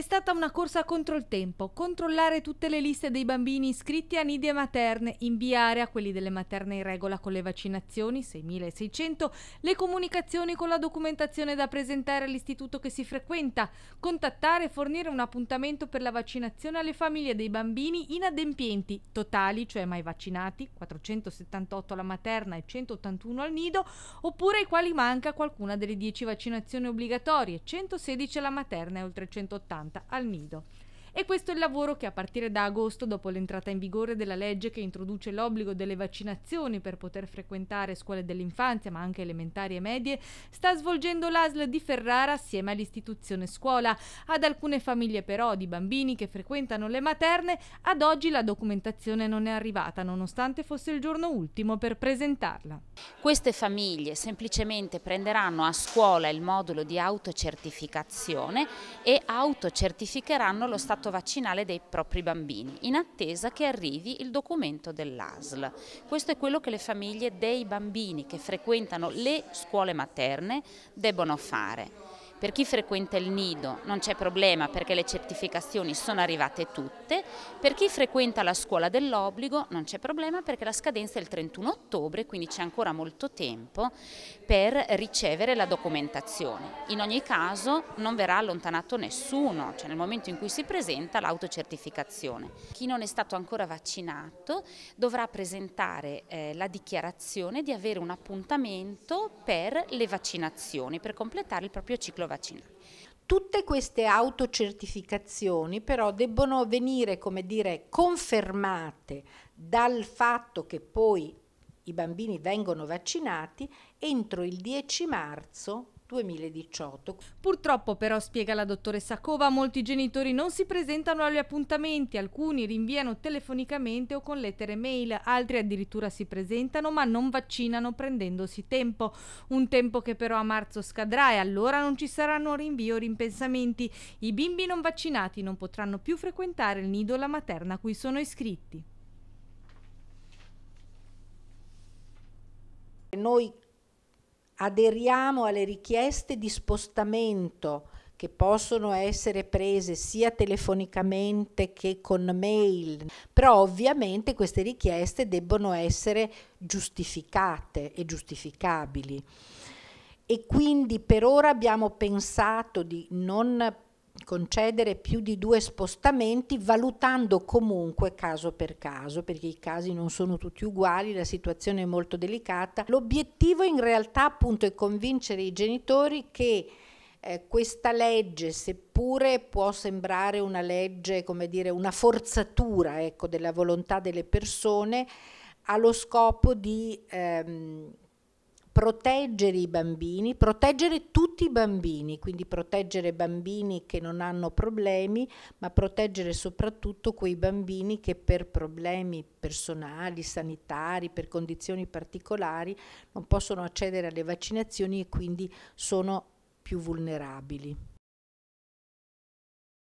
È stata una corsa contro il tempo, controllare tutte le liste dei bambini iscritti a nidi e materne, inviare a quelli delle materne in regola con le vaccinazioni, 6600, le comunicazioni con la documentazione da presentare all'istituto che si frequenta, contattare e fornire un appuntamento per la vaccinazione alle famiglie dei bambini inadempienti, totali, cioè mai vaccinati, 478 alla materna e 181 al nido, oppure ai quali manca qualcuna delle 10 vaccinazioni obbligatorie, 116 alla materna e oltre 180 pianta al nido. E questo è il lavoro che a partire da agosto, dopo l'entrata in vigore della legge che introduce l'obbligo delle vaccinazioni per poter frequentare scuole dell'infanzia, ma anche elementari e medie, sta svolgendo l'ASL di Ferrara assieme all'istituzione scuola. Ad alcune famiglie però di bambini che frequentano le materne, ad oggi la documentazione non è arrivata, nonostante fosse il giorno ultimo per presentarla. Queste famiglie semplicemente prenderanno a scuola il modulo di autocertificazione e autocertificheranno lo stato vaccinale dei propri bambini, in attesa che arrivi il documento dell'ASL. Questo è quello che le famiglie dei bambini che frequentano le scuole materne debbono fare. Per chi frequenta il nido non c'è problema perché le certificazioni sono arrivate tutte, per chi frequenta la scuola dell'obbligo non c'è problema perché la scadenza è il 31 ottobre, quindi c'è ancora molto tempo per ricevere la documentazione. In ogni caso non verrà allontanato nessuno, cioè nel momento in cui si presenta l'autocertificazione. Chi non è stato ancora vaccinato dovrà presentare eh, la dichiarazione di avere un appuntamento per le vaccinazioni, per completare il proprio ciclo vaccinare. Tutte queste autocertificazioni però debbono venire, come dire, confermate dal fatto che poi i bambini vengono vaccinati entro il 10 marzo 2018. Purtroppo però, spiega la dottoressa Cova, molti genitori non si presentano agli appuntamenti, alcuni rinviano telefonicamente o con lettere mail, altri addirittura si presentano ma non vaccinano prendendosi tempo, un tempo che però a marzo scadrà e allora non ci saranno rinvio o rimpensamenti. I bimbi non vaccinati non potranno più frequentare il nido o la materna a cui sono iscritti. Noi aderiamo alle richieste di spostamento che possono essere prese sia telefonicamente che con mail, però ovviamente queste richieste debbono essere giustificate e giustificabili. E quindi per ora abbiamo pensato di non concedere più di due spostamenti valutando comunque caso per caso perché i casi non sono tutti uguali, la situazione è molto delicata. L'obiettivo in realtà appunto è convincere i genitori che eh, questa legge, seppure può sembrare una legge, come dire, una forzatura ecco, della volontà delle persone, ha lo scopo di ehm, proteggere i bambini, proteggere tutti i bambini, quindi proteggere bambini che non hanno problemi, ma proteggere soprattutto quei bambini che per problemi personali, sanitari, per condizioni particolari non possono accedere alle vaccinazioni e quindi sono più vulnerabili.